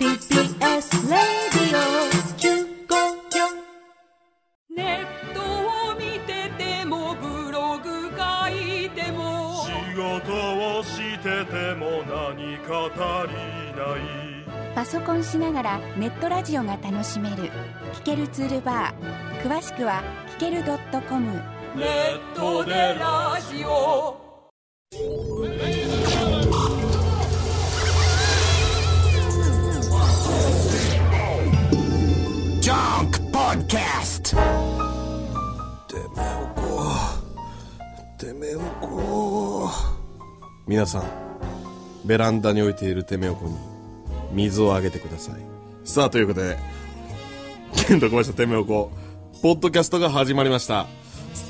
TBS レデオ954ネットを見ててもブログ書いても仕事をしてても何か足りないパソコンしながらネットラジオが楽しめる「聞けるツールバー」詳しくは「聞ける .com」ネットでラジオ皆さん、ベランダに置いている手めこに水をあげてください。さあ、ということで、ケン小林手め横、ポッドキャストが始まりました。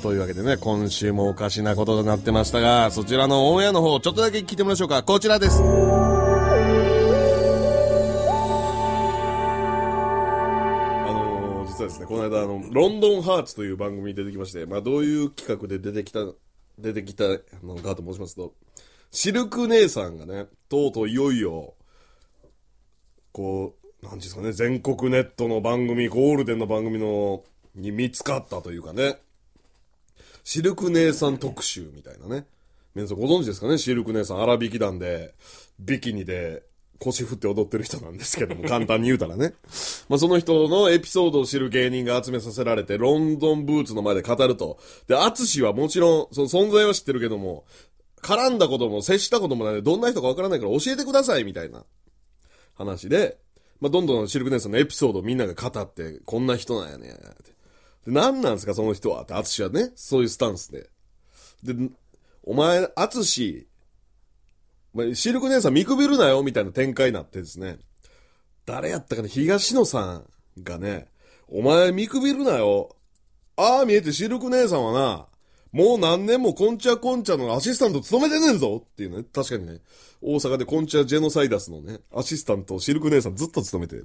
というわけでね、今週もおかしなこととなってましたが、そちらのオンエアの方、ちょっとだけ聞いてみましょうか。こちらです。ですね、この間あの、ロンドンハーツという番組に出てきまして、まあ、どういう企画で出てきた、出てきたのかと申しますと、シルク姉さんがね、とうとういよいよ、こう、なんですかね、全国ネットの番組、ゴールデンの番組の、に見つかったというかね、シルク姉さん特集みたいなね。皆さんご存知ですかねシルク姉さん、荒引き団で、ビキニで腰振って踊ってる人なんですけども、簡単に言うたらね。まあその人のエピソードを知る芸人が集めさせられて、ロンドンブーツの前で語ると。で、アツシはもちろん、その存在は知ってるけども、絡んだことも接したこともないで、どんな人かわからないから教えてください、みたいな話で、まあ、どんどんシルクネスのエピソードをみんなが語って、こんな人なんやねん、って。で、何なんすか、その人は、って、アツシはね、そういうスタンスで。で、お前、アツシ、シルク姉さん見くびるなよ、みたいな展開になってですね。誰やったかね、東野さんがね、お前見くびるなよ。ああ見えてシルク姉さんはな、もう何年もコンチャコンチャのアシスタント務めてねえぞっていうね。確かにね。大阪でコンチャジェノサイダスのね、アシスタントシルク姉さんずっと務めて。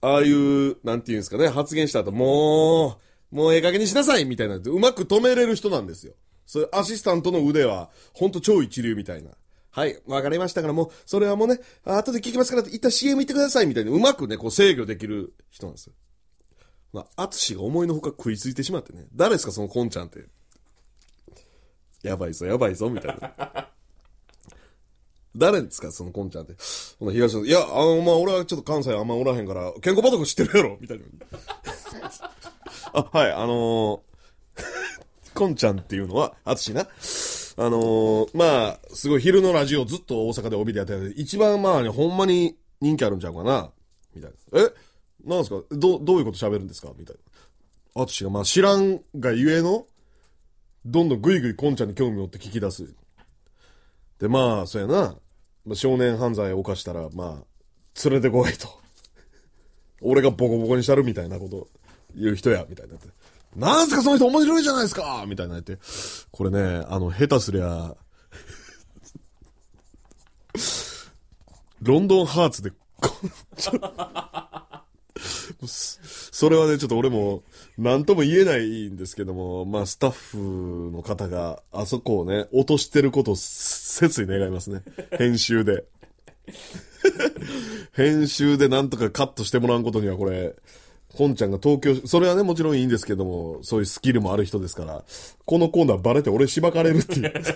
ああいう、なんていうんですかね、発言した後、もう、もうええ加減にしなさいみたいな。うまく止めれる人なんですよ。それアシスタントの腕は、ほんと超一流みたいな。はい、わかりましたから、もう、それはもうね、後で聞きますから、一旦 CM 行ってください、みたいな、うまくね、こう制御できる人なんですよ。まあ、アツシが思いのほか食いついてしまってね。誰ですか、そのコンちゃんって。やばいぞ、やばいぞ、みたいな。誰ですかそのこんちゃんって。この東野、いや、あの、まあ、俺はちょっと関西あんまおらへんから、健康バトク知ってるやろみたいな。あ、はい、あのー、こんちゃんっていうのは、あつしな。あのー、まあ、すごい昼のラジオずっと大阪で帯でやってて、一番まあ、ね、ほんまに人気あるんちゃうかなみたいな。えなんですかど、どういうこと喋るんですかみたいな。あつしが、まあ、知らんがゆえの、どんどんぐいぐいこんちゃんに興味持って聞き出す。で、まあ、そうやな。まあ、少年犯罪を犯したら、まあ、連れてこいと。俺がボコボコにしたるみたいなこと言う人や、みたいになって。なんすかその人面白いじゃないですかみたいな言って。これね、あの、下手すりゃ ロンドンハーツで、こんちゃんそれはね、ちょっと俺も何とも言えないんですけども、まあスタッフの方があそこをね、落としてることを切に願いますね。編集で。編集でなんとかカットしてもらうことにはこれ、本ちゃんが東京、それはね、もちろんいいんですけども、そういうスキルもある人ですから、このコーナーバレて俺しばかれるっていう。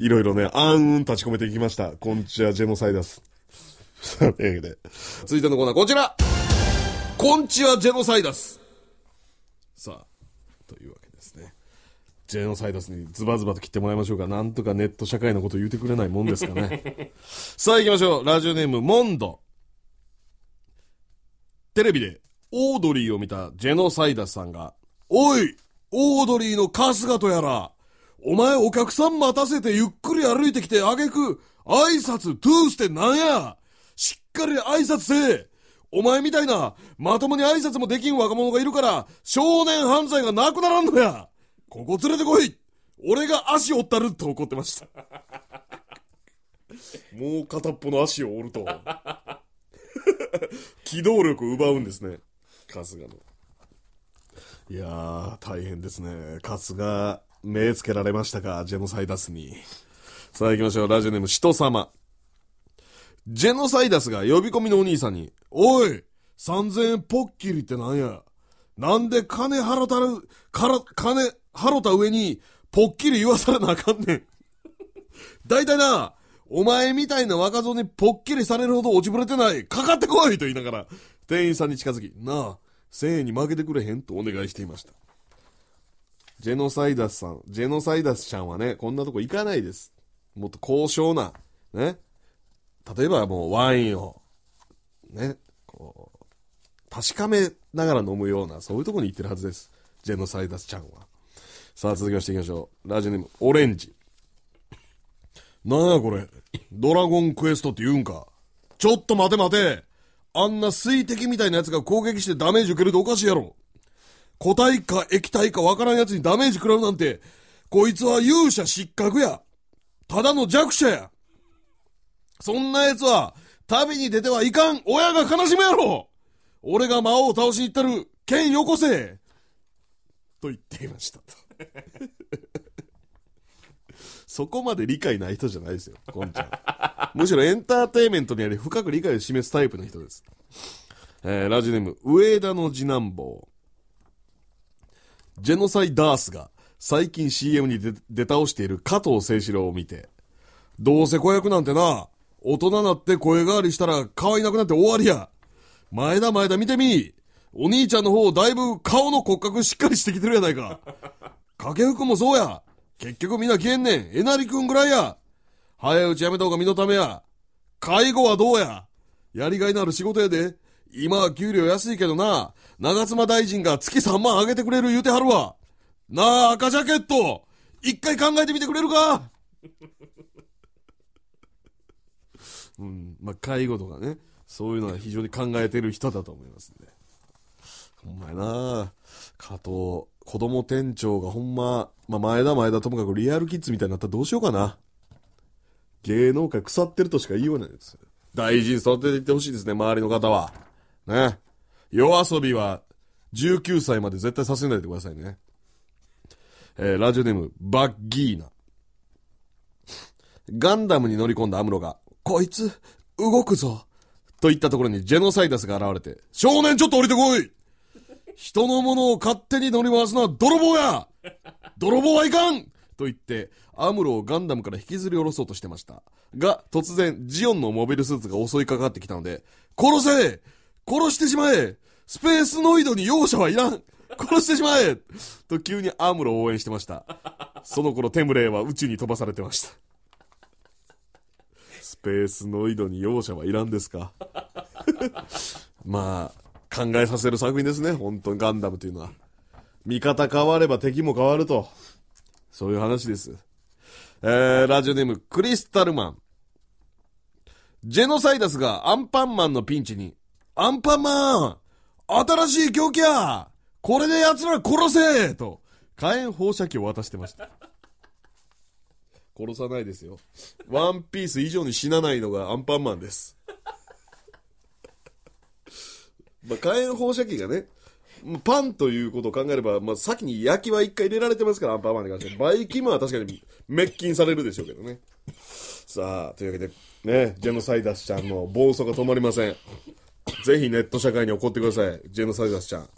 いろいろね、暗雲立ち込めていきました。こんちはジェノサイダス。というわけで、続いてのコーナーこちらこんちはジェノサイダスさあ、というわけですね。ジェノサイダスにズバズバと切ってもらいましょうか。なんとかネット社会のこと言うてくれないもんですかね。さあ行きましょう。ラジオネーム、モンド。テレビでオードリーを見たジェノサイダスさんが、おいオードリーの春日とやら、お前お客さん待たせてゆっくり歩いてきてあげく、挨拶トゥースってなんやかり挨拶せえお前みたいな、まともに挨拶もできん若者がいるから、少年犯罪がなくならんのやここ連れてこい俺が足折ったると怒ってました。もう片っぽの足を折ると。機動力を奪うんですね。春日の。いやー、大変ですね。春日、目つけられましたかジェノサイダスに。さあ行きましょう。ラジオネーム、人様。ジェノサイダスが呼び込みのお兄さんに、おい !3000 円ポッキリってなんやなんで金払たる、から、金払った上に、ポッキリ言わされなあかんねん。大体な、お前みたいな若造にポッキリされるほど落ちぶれてない。かかってこいと言いながら、店員さんに近づき、なあ、1000円に負けてくれへんとお願いしていました。ジェノサイダスさん、ジェノサイダスちゃんはね、こんなとこ行かないです。もっと高尚な、ね、例えばもうワインを、ね、こう、確かめながら飲むような、そういうとこに行ってるはずです。ジェノサイダスちゃんは。さあ、続きましていきましょう。ラジオネーム、オレンジ。なんこれ。ドラゴンクエストって言うんか。ちょっと待て待て。あんな水滴みたいなやつが攻撃してダメージ受けるとおかしいやろ。固体か液体かわからんやつにダメージ食らうなんて、こいつは勇者失格や。ただの弱者や。そんな奴は、旅に出てはいかん親が悲しむやろ俺が魔王を倒しに行ったる剣よこせと言っていましたと。そこまで理解ない人じゃないですよ、こんちゃん。むしろエンターテイメントにあり深く理解を示すタイプの人です。えー、ラジネーム、上田の次男坊。ジェノサイダースが最近 CM に出倒している加藤清史郎を見て、どうせ子役なんてな、大人なって声変わりしたら可愛なくなって終わりや。前田前田見てみ。お兄ちゃんの方だいぶ顔の骨格しっかりしてきてるやないか。掛け服もそうや。結局みんな消えんねん。えなりくんぐらいや。早いうちやめた方が身のためや。介護はどうや。やりがいのある仕事やで。今は給料安いけどな、長妻大臣が月3万上げてくれる言うてはるわ。なあ、赤ジャケット、一回考えてみてくれるかうんまあ、介護とかね、そういうのは非常に考えてる人だと思いますね。ほんまやな加藤、子供店長がほんま、まあ、前田前田ともかくリアルキッズみたいになったらどうしようかな。芸能界腐ってるとしか言いようないです。大事に育てていってほしいですね、周りの方は。ね。夜遊びは19歳まで絶対させないでくださいね。えー、ラジオネーム、バッギーナ。ガンダムに乗り込んだアムロが、こいつ、動くぞ。といったところにジェノサイダスが現れて、少年ちょっと降りてこい人のものを勝手に乗り回すのは泥棒や泥棒はいかんと言って、アムロをガンダムから引きずり下ろそうとしてました。が、突然、ジオンのモビルスーツが襲いかかってきたので、殺せ殺してしまえスペースノイドに容赦はいらん殺してしまえと急にアムロを応援してました。その頃、テムレイは宇宙に飛ばされてました。スペースノイドに容赦はいらんですか まあ、考えさせる作品ですね、本当にガンダムというのは。味方変われば敵も変わると。そういう話です。えー、ラジオネーム、クリスタルマン。ジェノサイダスがアンパンマンのピンチに、アンパンマン新しい狂気やこれで奴ら殺せと、火炎放射器を渡してました。殺さないですよ。ワンピース以上に死なないのがアンパンマンです。まあ、火炎放射器がね、パンということを考えれば、まあ、先に焼きは一回入れられてますから、アンパンマンに関しては。バイキンマンは確かに滅菌されるでしょうけどね。さあ、というわけで、ね、ジェノサイダスちゃんの暴走が止まりません。ぜひネット社会に怒ってください、ジェノサイダスちゃん。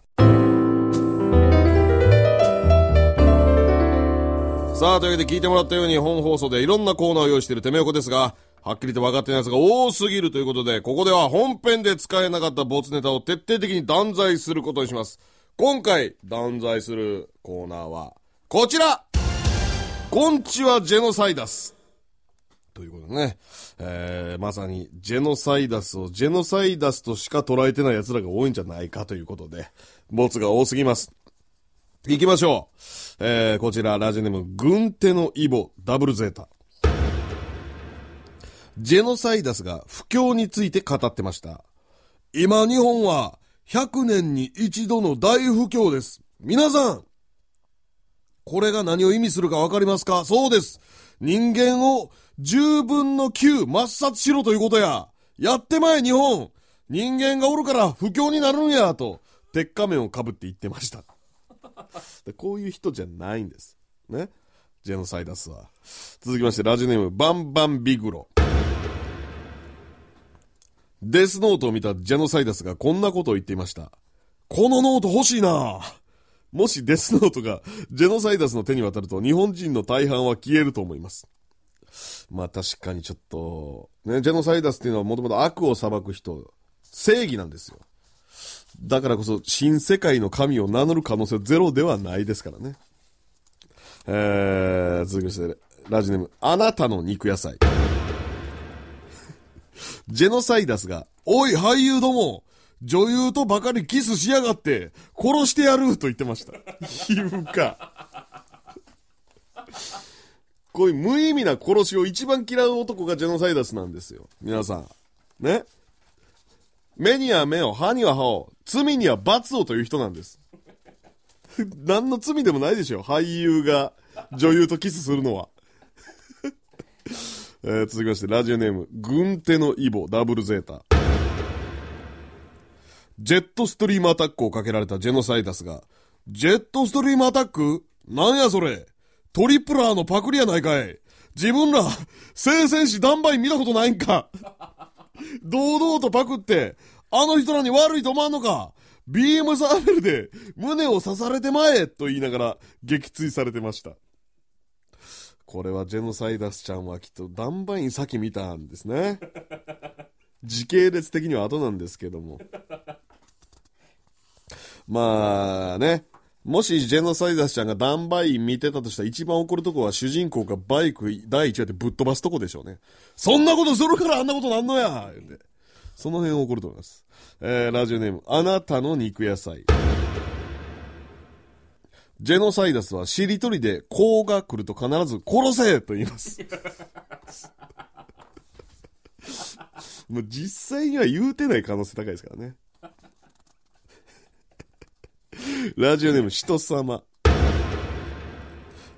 さあ、というわけで聞いてもらったように本放送でいろんなコーナーを用意しているてめこですが、はっきりと分かってないやつが多すぎるということで、ここでは本編で使えなかったボツネタを徹底的に断罪することにします。今回断罪するコーナーは、こちらこんちはジェノサイダス。ということでね、えー、まさにジェノサイダスをジェノサイダスとしか捉えてない奴らが多いんじゃないかということで、ボツが多すぎます。行きましょう。えー、こちら、ラジオネーム、軍手のイボ、ダブルゼータ。ジェノサイダスが不況について語ってました。今日本は100年に一度の大不況です。皆さん、これが何を意味するかわかりますかそうです。人間を10分の9抹殺しろということや。やってまえ日本人間がおるから不況になるんやと、鉄仮面をかぶって言ってました。でこういう人じゃないんです。ね。ジェノサイダスは。続きまして、ラジオネーム、バンバンビグロ。デスノートを見たジェノサイダスがこんなことを言っていました。このノート欲しいなもしデスノートが ジェノサイダスの手に渡ると日本人の大半は消えると思います。まあ確かにちょっと、ね、ジェノサイダスっていうのはもともと悪を裁く人、正義なんですよ。だからこそ、新世界の神を名乗る可能性ゼロではないですからね。えー、続きまして、ラジネーム、あなたの肉野菜。ジェノサイダスが、おい、俳優ども女優とばかりキスしやがって、殺してやると言ってました。皮膚か。こういう無意味な殺しを一番嫌う男がジェノサイダスなんですよ。皆さん。ね。目には目を、歯には歯を、罪には罰をという人なんです。何の罪でもないでしょ。俳優が女優とキスするのは。え続きまして、ラジオネーム、軍手のイボ、ダブルゼータ。ジェットストリームアタックをかけられたジェノサイダスが、ジェットストリームアタックなんやそれトリプラーのパクリやないかい自分ら、聖戦士ダンバイ見たことないんか堂々とパクって、あの人らに悪いと思わんのか ?BM サーベルで胸を刺されてまえと言いながら撃墜されてました。これはジェノサイダスちゃんはきっとダンバイン先見たんですね。時系列的には後なんですけども。まあね、もしジェノサイザスちゃんがダンバイン見てたとしたら一番怒るとこは主人公がバイク第一話でぶっ飛ばすとこでしょうね。そんなことするからあんなことなんのや言うその辺怒ると思います。えー、ラジオネーム、あなたの肉野菜。ジェノサイダスはしりとりで、こうが来ると必ず殺せと言います。実際には言うてない可能性高いですからね。ラジオネーム、人様。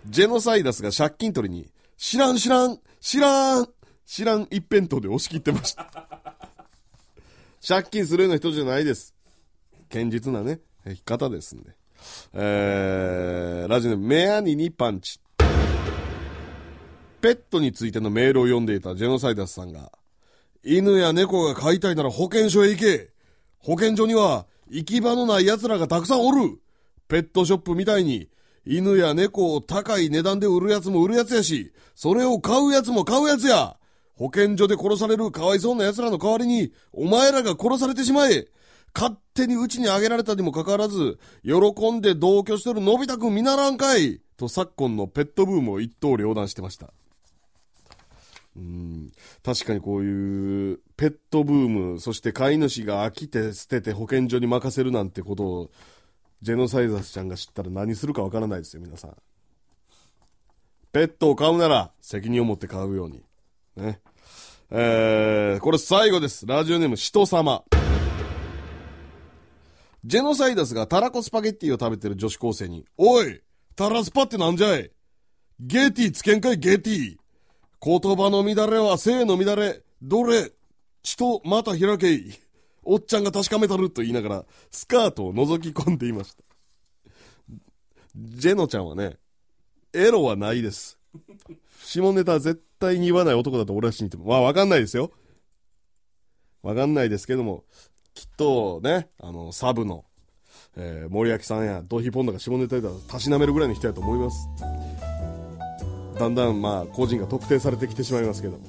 ジェノサイダスが借金取りに、知らん知らん、知らん、知らん一辺倒で押し切ってました。借金するような人じゃないです。堅実なね、生き方ですんで。えー、ラジオネーム、メアニにパンチ。ペットについてのメールを読んでいたジェノサイダスさんが、犬や猫が飼いたいなら保健所へ行け保健所には行き場のない奴らがたくさんおるペットショップみたいに、犬や猫を高い値段で売る奴も売る奴やし、それを買う奴も買う奴や保健所で殺されるかわいそうな奴らの代わりに、お前らが殺されてしまえ勝手にうちにあげられたにもかかわらず、喜んで同居してるのび太くん見習わんかいと昨今のペットブームを一刀両断してました。うん、確かにこういうペットブーム、そして飼い主が飽きて捨てて保健所に任せるなんてことを、ジェノサイザスちゃんが知ったら何するかわからないですよ、皆さん。ペットを飼うなら、責任を持って飼うように。ね。えー、これ最後です。ラジオネーム、人様。ジェノサイダスがタラコスパゲッティを食べてる女子高生に、おいタラスパってなんじゃいゲティつけんかいゲティ言葉の乱れは性の乱れ。どれちと、また開けい。おっちゃんが確かめたると言いながら、スカートを覗き込んでいました。ジェノちゃんはね、エロはないです。下ネタ絶対に言わない男だと俺は信じても、まあわかんないですよ。わかんないですけども、きっとね、あの、サブの、えー、森脇さんやドヒポンドが下ネタでたしなめるぐらいの人やと思います。だんだんまあ個人が特定されてきてしまいますけども。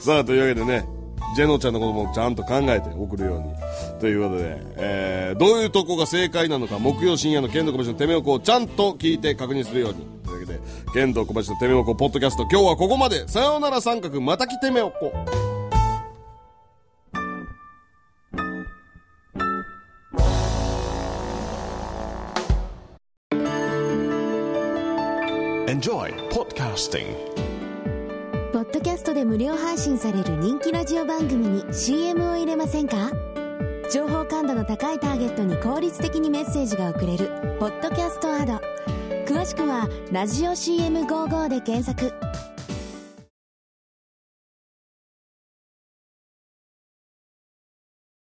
さあ、というわけでね、ジェノちゃんのこともちゃんと考えて送るように。ということで、えー、どういうとこが正解なのか、木曜深夜の剣道小林のてめおこをちゃんと聞いて確認するように。というわけで、剣道小林のてめおこポッドキャスト、今日はここまで。さようなら三角、また来てめおこ。Enjoy podcasting. ッドキャストで無料配信される人気ラジオ番組に CM を入れませんか情報感度の高いターゲットに効率的にメッセージが送れる「ポッドキャストアド」詳しくは「ラジオ CM55」で検索